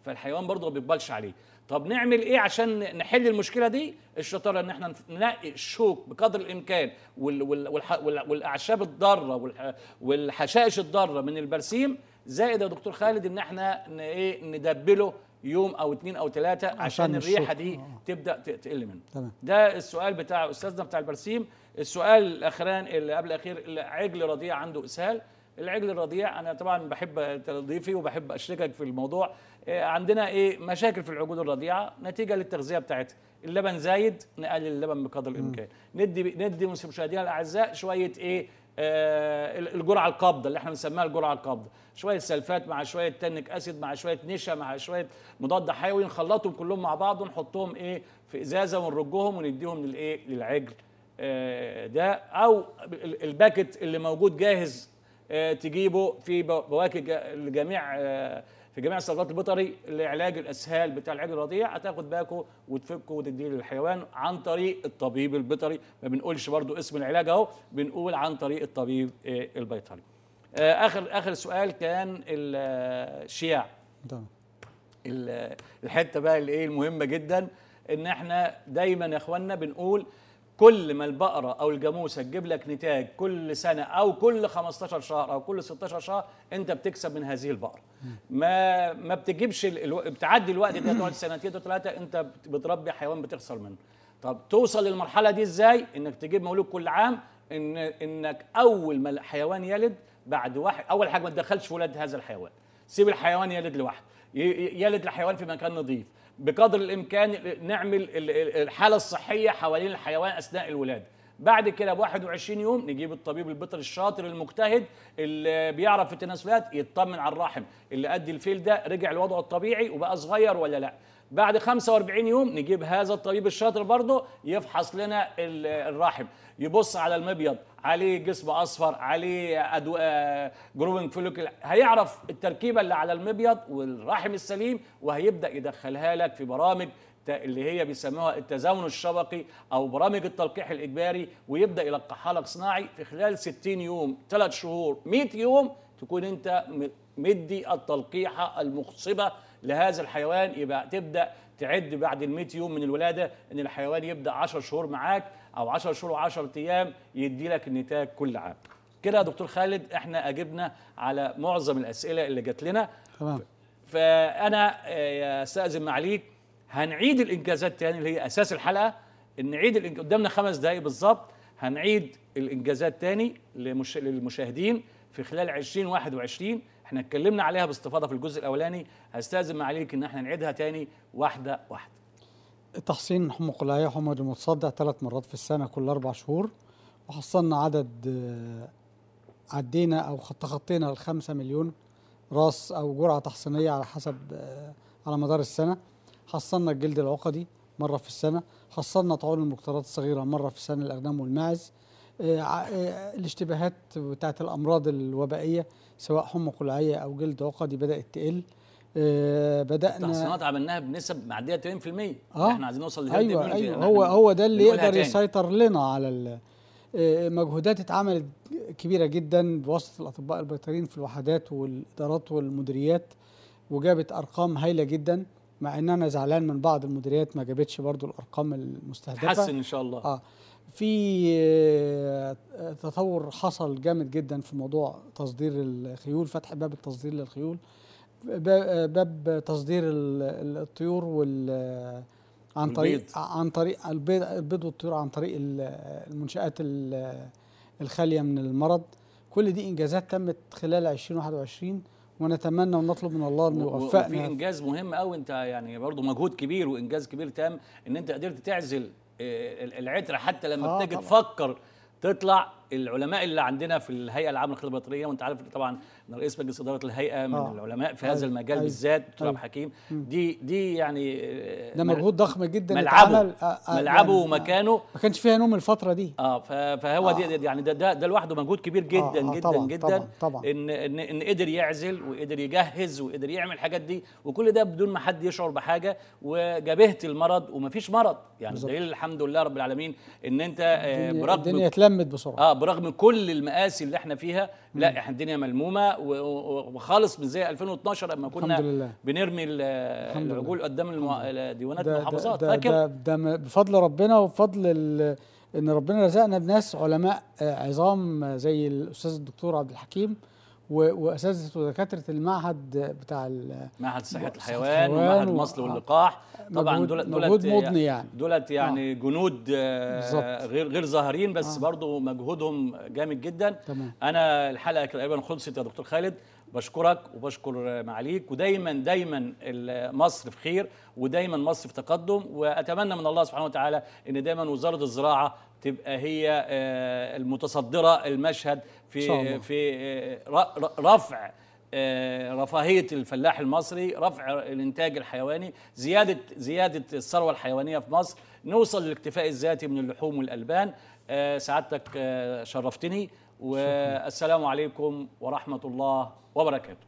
فالحيوان برضه ما بيقبلش عليه طب نعمل ايه عشان نحل المشكله دي الشطاره ان احنا ننقي الشوك بقدر الامكان والاعشاب الضاره والحشائش الضاره من البرسيم زائد يا دكتور خالد ان احنا ايه ندبله يوم او اتنين او ثلاثه عشان, عشان الريحه دي آه. تبدا تقل منه تمام. ده السؤال بتاع استاذنا بتاع البرسيم السؤال الاخران اللي قبل الاخير عجل رضيع عنده اسهال العجل الرضيع انا طبعا بحب تضيفي وبحب اشركك في الموضوع آه، عندنا ايه مشاكل في العجول الرضيعه نتيجه للتغذيه بتاعتها اللبن زايد نقلل اللبن بقدر الامكان ندي ندي مشاهدينا الاعزاء شويه ايه آه الجرعه القابضه اللي احنا بنسميها الجرعه القابضه شويه سلفات مع شويه تانيك اسيد مع شويه نشا مع شويه مضاد حيوي نخلطهم كلهم مع بعض ونحطهم ايه في ازازه ونرجهم ونديهم للايه للعجل آه، ده او الباكت اللي موجود جاهز آه، تجيبه في بواكي لجميع آه، في جميع الصيدليات البيطري لعلاج الاسهال بتاع العلاج الرضيع هتاخد باكو وتفكه وتديه للحيوان عن طريق الطبيب البيطري ما بنقولش برضو اسم العلاج اهو بنقول عن طريق الطبيب البيطري اخر اخر سؤال كان الشياع تمام الحته بقى اللي ايه المهمه جدا ان احنا دايما يا اخوانا بنقول كل ما البقرة أو الجاموسة تجيب لك نتاج كل سنة أو كل 15 شهر أو كل 16 شهر أنت بتكسب من هذه البقرة ما ما بتجيبش الو... بتعدي الوقت ده تقعد سنتين وثلاثة أنت بتربي حيوان بتخسر منه طب توصل للمرحلة دي إزاي إنك تجيب مولود كل عام إن إنك أول ما الحيوان يلد بعد واحد أول حاجة ما تدخلش في ولاد هذا الحيوان سيب الحيوان يلد لوحده يلد الحيوان في مكان نظيف بقدر الامكان نعمل الحاله الصحيه حوالين الحيوان اثناء الولاده بعد كده ب 21 يوم نجيب الطبيب البيطري الشاطر المجتهد اللي بيعرف في التناسلات يطمن على الرحم اللي قد الفيل ده رجع لوضعه الطبيعي وبقى صغير ولا لا بعد 45 يوم نجيب هذا الطبيب الشاطر برضه يفحص لنا الرحم يبص على المبيض عليه جسم اصفر عليه أدو... جروبنج آه، فوليكل هيعرف التركيبه اللي على المبيض والرحم السليم وهيبدا يدخلها لك في برامج اللي هي بيسموها التزاون الشبقي او برامج التلقيح الاجباري ويبدا يلقحها لك صناعي في خلال 60 يوم 3 شهور 100 يوم تكون انت مدي التلقيحه المخصبه لهذا الحيوان يبقى تبدا تعد بعد ال 100 يوم من الولاده ان الحيوان يبدا 10 شهور معاك او 10 شهور و10 ايام يدي لك النتاج كل عام كده يا دكتور خالد احنا اجبنا على معظم الاسئله اللي جات لنا تمام فانا آه، استاذن معاليك هنعيد الانجازات تاني اللي هي اساس الحلقه ان نعيد الانج... قدامنا خمس دقائق بالظبط هنعيد الانجازات تاني لمش... للمشاهدين في خلال 2021 احنا اتكلمنا عليها باستفاضه في الجزء الاولاني هستاذن معاليك ان احنا نعيدها تاني واحده واحده تحصين حمق العيا حمض المتصدع ثلاث مرات في السنة كل أربع شهور وحصلنا عدد آه، عدينا أو تخطينا الخمسة مليون راس أو جرعة تحصينية على حسب آه، على مدار السنة حصلنا الجلد العقدي مرة في السنة حصلنا طعون المكترات الصغيرة مرة في السنة الأغنام والماعز آه، الاشتباهات بتاعت الأمراض الوبائية سواء حمى قلعية أو جلد عقدي بدأت تقل آه، بدانا التحصينات عملناها بنسب معديه 2% آه. احنا عايزين نوصل ل ايوه ايوه يعني هو هو ده اللي يقدر يسيطر لنا على آه، مجهودات اتعملت كبيره جدا بواسطه الاطباء البيطريين في الوحدات والادارات والمديريات وجابت ارقام هايله جدا مع ان انا زعلان من بعض المديريات ما جابتش برضو الارقام المستهدفه تحسن ان شاء الله اه في آه، تطور حصل جامد جدا في موضوع تصدير الخيول فتح باب التصدير للخيول باب تصدير الطيور وال عن طريق عن طريق البيض البيض والطيور عن طريق المنشآت الخالية من المرض كل دي إنجازات تمت خلال 2021 ونتمنى ونطلب من الله انه يوفقنا في انجاز مهم قوي انت يعني برضه مجهود كبير وانجاز كبير تام ان انت قدرت تعزل آه، العتره حتى لما آه بتيجي تفكر تطلع العلماء اللي عندنا في الهيئه العامه للخدمه البطريه وانت عارف طبعا ان رئيس مجلس اداره الهيئه من آه. العلماء في هذا طيب، المجال طيب، بالذات دكتور طيب. عبد الحكيم دي دي يعني آه، ده مجهود ضخم جدا ملعبه آه, آه، يعني ملعبه يعني ومكانه ما كانش فيها نوم الفتره دي اه فهو آه. دي, يعني ده ده, ده لوحده مجهود كبير آه، جدا آه. آه. جدا طبعًا جدا طبعًا طبعًا. إن, ان ان قدر يعزل وقدر يجهز وقدر يعمل الحاجات دي وكل ده بدون ما حد يشعر بحاجه وجبهت المرض ومفيش مرض يعني دليل الحمد لله رب العالمين ان انت برغم الدنيا اتلمت بسرعه اه برغم كل المآسي اللي احنا فيها لا احنا الدنيا ملمومه وخالص من زي 2012 لما كنا بنرمي العجول قدام ديوانات المحافظات فاكر ده, ده, ده بفضل ربنا وبفضل ان ربنا رزقنا بناس علماء آه، عظام آه، زي الاستاذ الدكتور عبد الحكيم واساتذه ودكاتره المعهد بتاع معهد صحه الحيوان ومعهد مصل آه. واللقاح طبعا دولت دولت يعني مضني يعني دولت آه. يعني آه. جنود غير غير ظاهرين بس آه. برضو مجهودهم جامد جدا تمام. انا الحلقه تقريبا خلصت يا دكتور خالد بشكرك وبشكر معاليك ودايما دايما مصر في خير ودايما مصر في تقدم واتمنى من الله سبحانه وتعالى ان دايما وزاره الزراعه تبقى هي آه، المتصدره المشهد في في آه، رفع آه، رفاهيه الفلاح المصري رفع الانتاج الحيواني زياده زياده الثروه الحيوانيه في مصر نوصل للاكتفاء الذاتي من اللحوم والالبان آه، سعادتك شرفتني والسلام عليكم ورحمه الله وبركاته